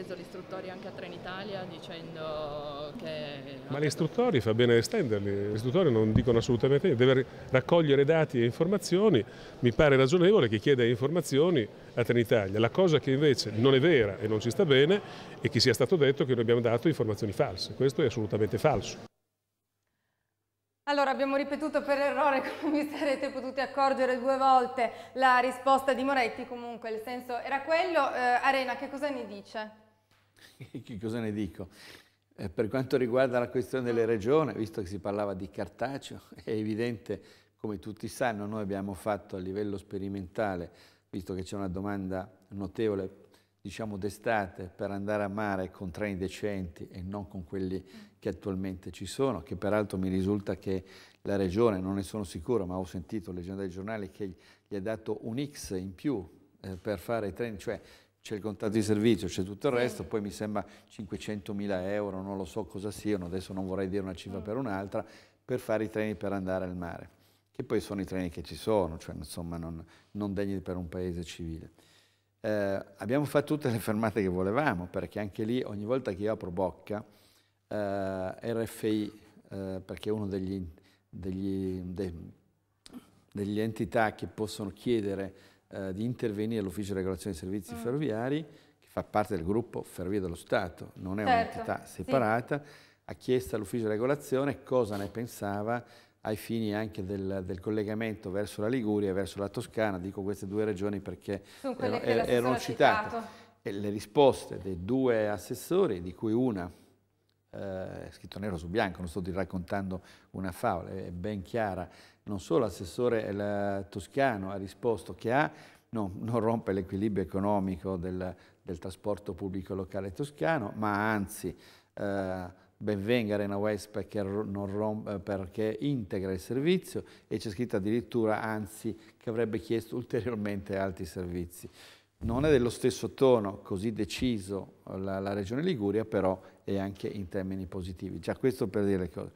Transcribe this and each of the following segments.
esteso l'istruttorio anche a Trenitalia dicendo che... Ma gli istruttori fa bene estenderli, gli istruttori non dicono assolutamente niente, deve raccogliere dati e informazioni, mi pare ragionevole che chieda informazioni a Trenitalia, la cosa che invece non è vera e non ci sta bene è che sia stato detto che noi abbiamo dato informazioni false, questo è assolutamente falso. Allora, abbiamo ripetuto per errore, come vi sarete potuti accorgere due volte, la risposta di Moretti, comunque il senso era quello. Eh, Arena, che cosa ne dice? che cosa ne dico? Eh, per quanto riguarda la questione delle regioni, visto che si parlava di cartaceo, è evidente, come tutti sanno, noi abbiamo fatto a livello sperimentale, visto che c'è una domanda notevole, diciamo d'estate, per andare a mare con treni decenti e non con quelli che attualmente ci sono, che peraltro mi risulta che la regione, non ne sono sicuro, ma ho sentito leggendo dai giornali che gli ha dato un X in più eh, per fare i treni, cioè c'è il contratto di servizio, c'è tutto il resto, poi mi sembra 500.000 euro, non lo so cosa siano, adesso non vorrei dire una cifra mm. per un'altra, per fare i treni per andare al mare, che poi sono i treni che ci sono, cioè insomma non, non degni per un paese civile. Eh, abbiamo fatto tutte le fermate che volevamo, perché anche lì ogni volta che io apro bocca, eh, RFI, eh, perché è uno degli, degli, de, degli entità che possono chiedere eh, di intervenire l'Ufficio di Regolazione dei Servizi mm. Ferroviari, che fa parte del gruppo Ferrovie dello Stato, non è certo. un'entità separata, sì. ha chiesto all'Ufficio di Regolazione cosa ne pensava ai fini anche del, del, collegamento verso la Liguria verso la Toscana, dico queste due regioni perché er- erano, erano citate. citate. E le risposte dei due assessori, di cui una eh, scritto nero su bianco, non sto raccontando una favola, è ben chiara. Non solo l'assessore eh, toscano ha risposto che A no, non rompe l'equilibrio economico del, del, trasporto pubblico locale toscano, ma anzi eh, benvenga Arena West perché, rompe, eh, perché, integra il servizio e c'è scritto addirittura anzi che avrebbe chiesto ulteriormente altri servizi. Non è dello stesso tono così deciso la, la Regione Liguria, però e anche in termini positivi. Già questo per dire le cose.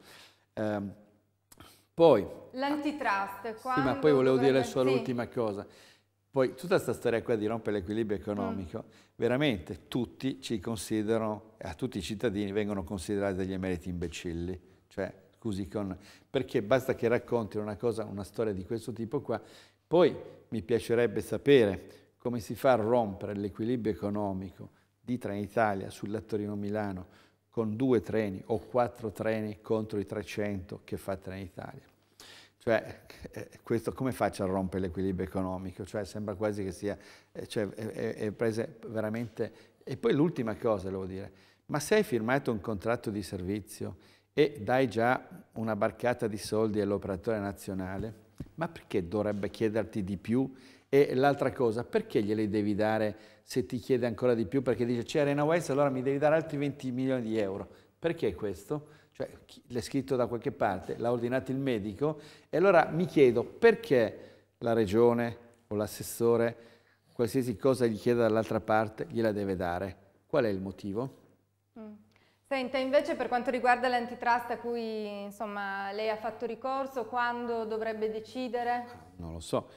Eh, poi... L'antitrust. Sì, ma poi volevo dire solo l'ultima cosa. Poi tutta questa storia qua di rompere l'equilibrio economico, mm. veramente tutti ci considerano, a tutti i cittadini vengono considerati degli emeriti imbecilli, cioè scusi con... perché basta che racconti una cosa, una storia di questo tipo qua, poi mi piacerebbe sapere come si fa a rompere l'equilibrio economico di Trenitalia sulla Torino-Milano con due treni o quattro treni contro i 300 che fa Trenitalia. Cioè, eh, eh, questo come faccio a rompere l'equilibrio economico? Cioè, sembra quasi che sia... Eh, cioè, è, è prese veramente... E poi l'ultima cosa, devo dire, ma se hai firmato un contratto di servizio e dai già una barcata di soldi all'operatore nazionale, ma perché dovrebbe chiederti di più e l'altra cosa, perché gliele devi dare se ti chiede ancora di più? Perché dice c'è Arena West, allora mi devi dare altri 20 milioni di euro. Perché questo? Cioè, l'è scritto da qualche parte, l'ha ordinato il medico. E allora mi chiedo perché la regione o l'assessore, qualsiasi cosa gli chieda dall'altra parte, gliela deve dare. Qual è il motivo? Mm. Senta, invece per quanto riguarda l'antitrust a cui insomma, lei ha fatto ricorso, quando dovrebbe decidere? Non lo so.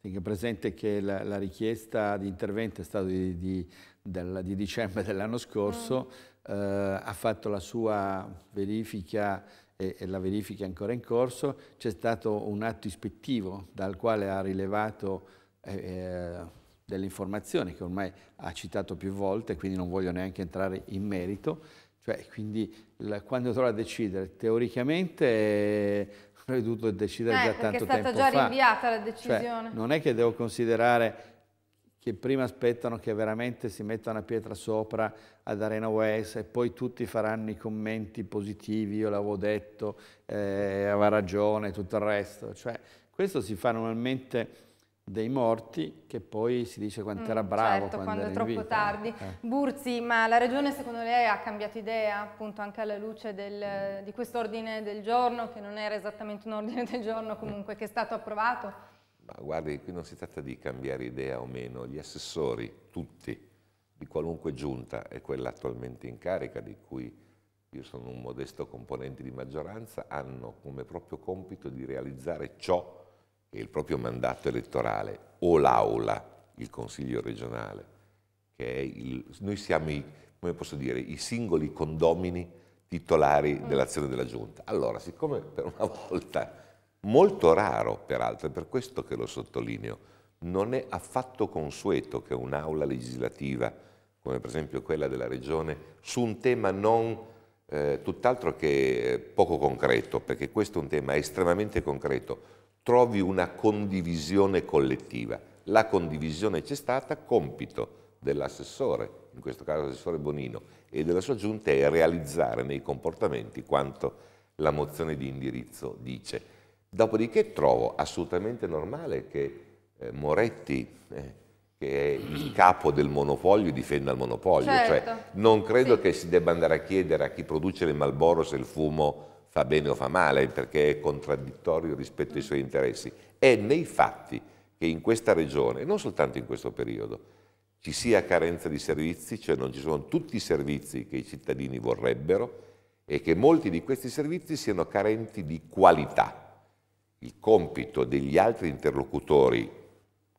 Tenga presente che la, la, richiesta di intervento è stata di, di, del, di dicembre dell'anno scorso, mm. eh, ha fatto la sua verifica e, e la verifica è ancora in corso, c'è stato un atto ispettivo dal quale ha rilevato eh, eh delle informazioni che ormai ha citato più volte, quindi non voglio neanche entrare in merito, cioè quindi la, quando dovrà decidere, teoricamente... Eh, l'avrei dovuto decidere eh, già tanto tempo fa. è stata già fa. rinviata la cioè, decisione. Cioè, non è che devo considerare che prima aspettano che veramente si metta una pietra sopra ad Arena West e poi tutti faranno i commenti positivi, io l'avevo detto, eh, aveva ragione, tutto il resto. Cioè, questo si fa normalmente dei morti che poi si dice quanto mm, era mm, bravo certo, quando, quando è troppo tardi. Eh. Burzi, ma la Regione secondo lei ha cambiato idea appunto anche alla luce del, di ordine del giorno che non era esattamente un ordine del giorno comunque che è stato approvato? Ma guardi, qui non si tratta di cambiare idea o meno, gli assessori tutti di qualunque giunta e quella attualmente in carica di cui io sono un modesto componente di maggioranza hanno come proprio compito di realizzare ciò e il proprio mandato elettorale o l'aula, il consiglio regionale, che è il, noi siamo i, come posso dire, i singoli condomini titolari mm. dell'azione della giunta. Allora, siccome per una volta, molto raro peraltro, è per questo che lo sottolineo, non è affatto consueto che un'aula legislativa, come per esempio quella della Regione, su un tema non eh, tutt'altro che poco concreto, perché questo è un tema estremamente concreto, trovi una condivisione collettiva. La condivisione c'è stata, compito dell'assessore, in questo caso l'assessore Bonino, e della sua giunta è realizzare nei comportamenti quanto la mozione di indirizzo dice. Dopodiché trovo assolutamente normale che eh, Moretti, eh, che è il capo del monopolio, difenda il monopolio. Cioè, certo. Cioè, non credo sì. che si debba andare a chiedere a chi produce le Malboro se il fumo fa bene o fa male perché è contraddittorio rispetto ai suoi interessi. È nei fatti che in questa regione, e non soltanto in questo periodo, ci sia carenza di servizi, cioè non ci sono tutti i servizi che i cittadini vorrebbero e che molti di questi servizi siano carenti di qualità. Il compito degli altri interlocutori,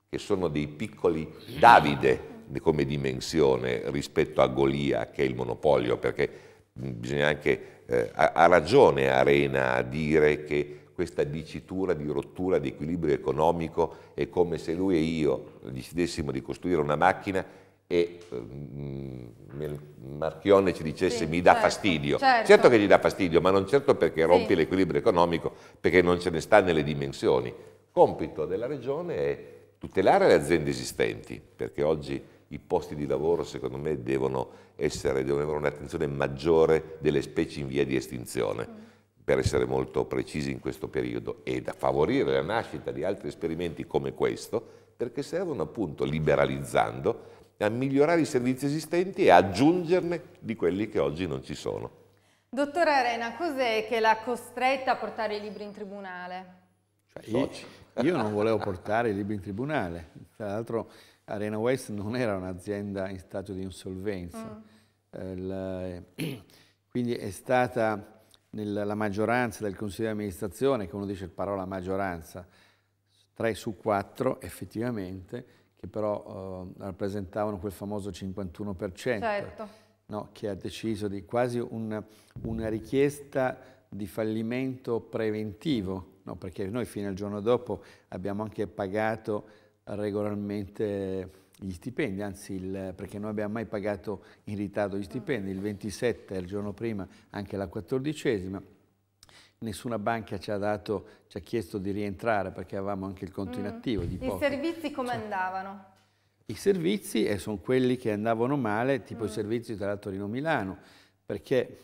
che sono dei piccoli Davide come dimensione rispetto a Golia, che è il monopolio, perché bisogna anche eh, ha, ragione Arena a dire che questa dicitura di rottura di equilibrio economico è come se lui e io decidessimo di costruire una macchina e mm, eh, Marchione ci dicesse sì, mi dà certo, fastidio. Certo. certo. che gli dà fastidio, ma non certo perché rompi sì. l'equilibrio economico, perché non ce ne sta nelle dimensioni. Compito della Regione è tutelare le aziende esistenti, perché oggi i posti di lavoro secondo me devono, essere, devono avere un'attenzione maggiore delle specie in via di estinzione mm. per essere molto precisi in questo periodo e da favorire la nascita di altri esperimenti come questo, perché servono appunto, liberalizzando, a migliorare i servizi esistenti e aggiungerne di quelli che oggi non ci sono. Dottore Arena, cos'è che l'ha costretta a portare i libri in tribunale? Cioè, io, io non volevo portare i libri in tribunale, tra l'altro Arena West non era un'azienda in stato di insolvenza, mm. Eh, la, eh, quindi è stata nel, la maggioranza del Consiglio di amministrazione, che uno dice la parola maggioranza, 3 su 4 effettivamente, che però eh, rappresentavano quel famoso 51%, certo. no, che ha deciso di quasi una, una richiesta di fallimento preventivo, no, perché noi fino al giorno dopo abbiamo anche pagato regolarmente gli stipendi, anzi il, perché non abbiamo mai pagato in ritardo gli stipendi, il 27 il giorno prima anche la quattordicesima, nessuna banca ci ha, dato, ci ha chiesto di rientrare perché avevamo anche il conto mm. inattivo di I poco. servizi come cioè, andavano? I servizi eh, sono quelli che andavano male, tipo mm. i servizi tra l'altro Torino-Milano, perché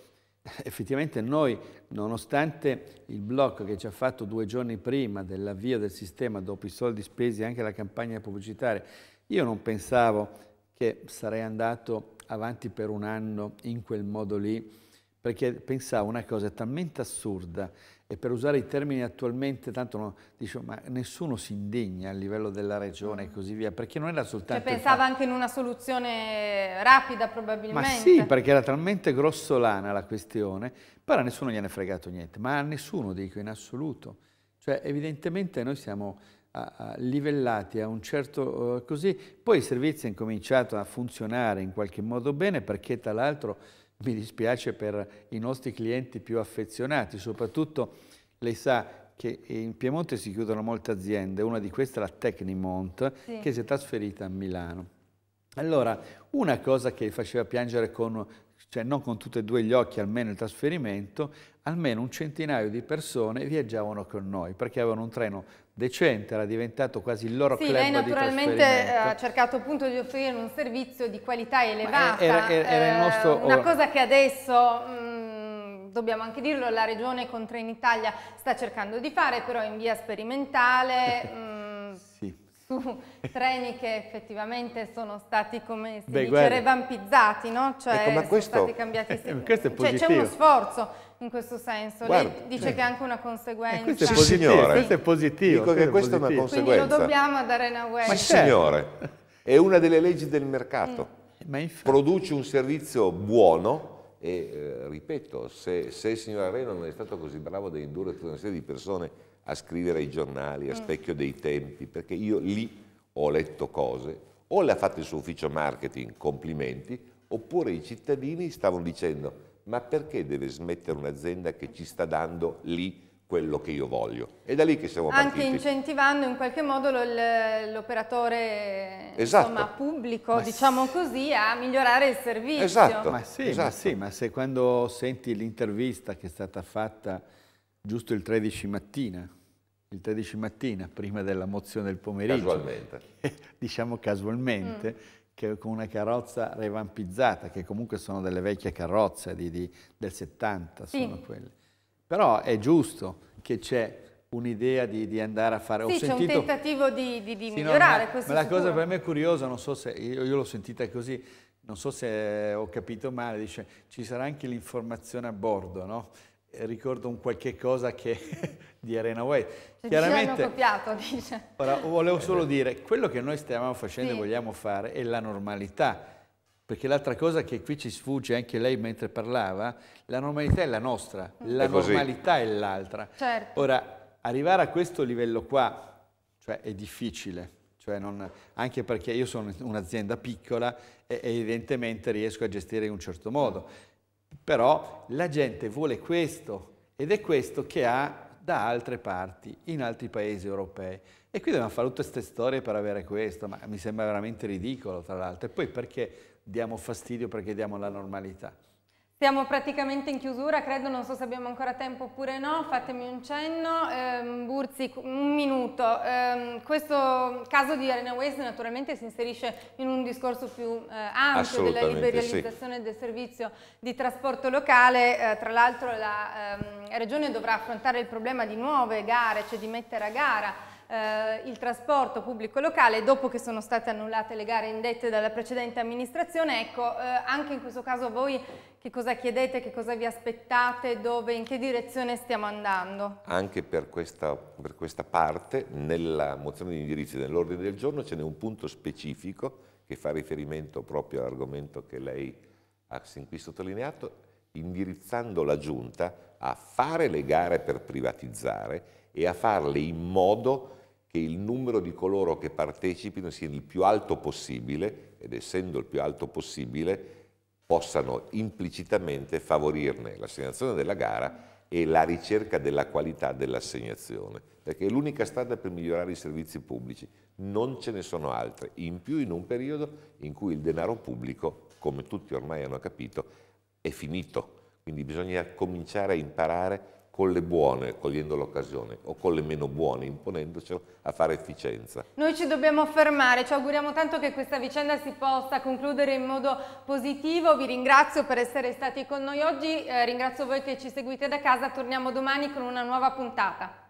effettivamente noi, nonostante il blocco che ci ha fatto due giorni prima dell'avvio del sistema, dopo i soldi spesi anche alla campagna pubblicitaria, io non pensavo che sarei andato avanti per un anno in quel modo lì, perché pensavo una cosa talmente assurda e per usare i termini attualmente, tanto no, dicevo, ma nessuno si indegna a livello della regione e mm. così via, perché non era cioè, soltanto... Cioè pensava fatto... anche in una soluzione rapida probabilmente. Ma sì, perché era talmente grossolana la questione, però a nessuno gliene è fregato niente, ma a nessuno dico in assoluto. Cioè evidentemente noi siamo a, a livellati a un certo... Uh, così, poi il servizio ha incominciato a funzionare in qualche modo bene perché tra l'altro mi dispiace per i nostri clienti più affezionati, soprattutto lei sa che in Piemonte si chiudono molte aziende, una di queste è la Tecnimont sì. che si è trasferita a Milano. Allora, una cosa che faceva piangere con, cioè non con tutti e due gli occhi, almeno il trasferimento, almeno un centinaio di persone viaggiavano con noi perché avevano un treno decente, era diventato quasi il loro sì, club di trasferimento. Sì, lei naturalmente ha cercato appunto di offrire un servizio di qualità elevata, era, era, era eh, nostro... una cosa che adesso... Mh, mm, dobbiamo anche dirlo, la regione con Trenitalia sta cercando di fare, però in via sperimentale, mh, mm, su treni che effettivamente sono stati, come si Beh, dice, guarda. revampizzati, no? cioè ecco, sono stati cambiati i eh, Cioè, c'è uno sforzo in questo senso, guarda, lei dice eh. che è anche una conseguenza. Eh, questo, è positivo, signore. questo è positivo. Dico che questa è, una conseguenza. Quindi lo dobbiamo a Arena Web. Ma certo. signore, è una delle leggi del mercato. Mm. Produce un servizio buono, e eh, ripeto, se, se il signor Arena non è stato così bravo da indurre tutta una serie di persone a scrivere ai giornali, a mm. specchio dei tempi, perché io lì ho letto cose, o le ha fatte il suo ufficio marketing, complimenti, oppure i cittadini stavano dicendo ma perché deve smettere un'azienda che ci sta dando lì quello che io voglio. È da lì che siamo partiti. Anche incentivando in qualche modo l'operatore esatto. pubblico, ma diciamo così, a migliorare il servizio. Esatto. Ma sì, esatto. ma, sì ma se quando senti l'intervista che è stata fatta giusto il 13 mattina, il 13 mattina prima della mozione del pomeriggio. Casualmente. diciamo casualmente, mm. che, con una carrozza revampizzata, che comunque sono delle vecchie carrozze di, di, del 70, sì. sono quelle. Però è giusto che c'è un'idea di, di, andare a fare... Sì, c'è un tentativo di, di, di sì, migliorare no, questo Ma, ma la cosa per me è curiosa, non so se... Io, io l'ho sentita così, non so se ho capito male, dice ci sarà anche l'informazione a bordo, no? ricordo un qualche cosa che, di Arena Way. Cioè, Chiaramente, copiato, dice. Ora, volevo solo eh. dire, quello che noi stiamo facendo sì. e vogliamo fare è la normalità, perché l'altra cosa che qui ci sfugge anche lei mentre parlava, la normalità è la nostra, mm. la è normalità così. è l'altra. Certo. Ora, arrivare a questo livello qua, cioè, è difficile, cioè non, anche perché io sono un'azienda piccola e evidentemente riesco a gestire in un certo modo però la gente vuole questo ed è questo che ha da altre parti, in altri paesi europei. E qui dobbiamo fare tutte queste storie per avere questo, ma mi sembra veramente ridicolo tra l'altro. E poi perché diamo fastidio, perché diamo la normalità? Siamo praticamente in chiusura, credo, non so se abbiamo ancora tempo oppure no, fatemi un cenno. Eh, Burzi, un minuto. Eh, questo caso di Arena Waste naturalmente si inserisce in un discorso più eh, ampio della liberalizzazione sì. del servizio di trasporto locale. Eh, tra l'altro la ehm, Regione dovrà affrontare il problema di nuove gare, cioè di mettere a gara eh, il trasporto pubblico locale dopo che sono state annullate le gare indette dalla precedente amministrazione. Ecco, eh, anche in questo caso voi che cosa chiedete, che cosa vi aspettate, dove, in che direzione stiamo andando? Anche per questa, per questa parte, nella mozione di indirizzo dell'ordine del giorno, ce n'è un punto specifico che fa riferimento proprio all'argomento che lei ha sin qui sottolineato, indirizzando la Giunta a fare le gare per privatizzare e a farle in modo che il numero di coloro che partecipino sia il più alto possibile ed essendo il più alto possibile possano implicitamente favorirne l'assegnazione della gara e la ricerca della qualità dell'assegnazione, perché è l'unica strada per migliorare i servizi pubblici, non ce ne sono altre, in più in un periodo in cui il denaro pubblico, come tutti ormai hanno capito, è finito, quindi bisogna cominciare a imparare con le buone, cogliendo l'occasione, o con le meno buone, imponendocelo a fare efficienza. Noi ci dobbiamo fermare, ci auguriamo tanto che questa vicenda si possa concludere in modo positivo, vi ringrazio per essere stati con noi oggi, eh, ringrazio voi che ci seguite da casa, torniamo domani con una nuova puntata.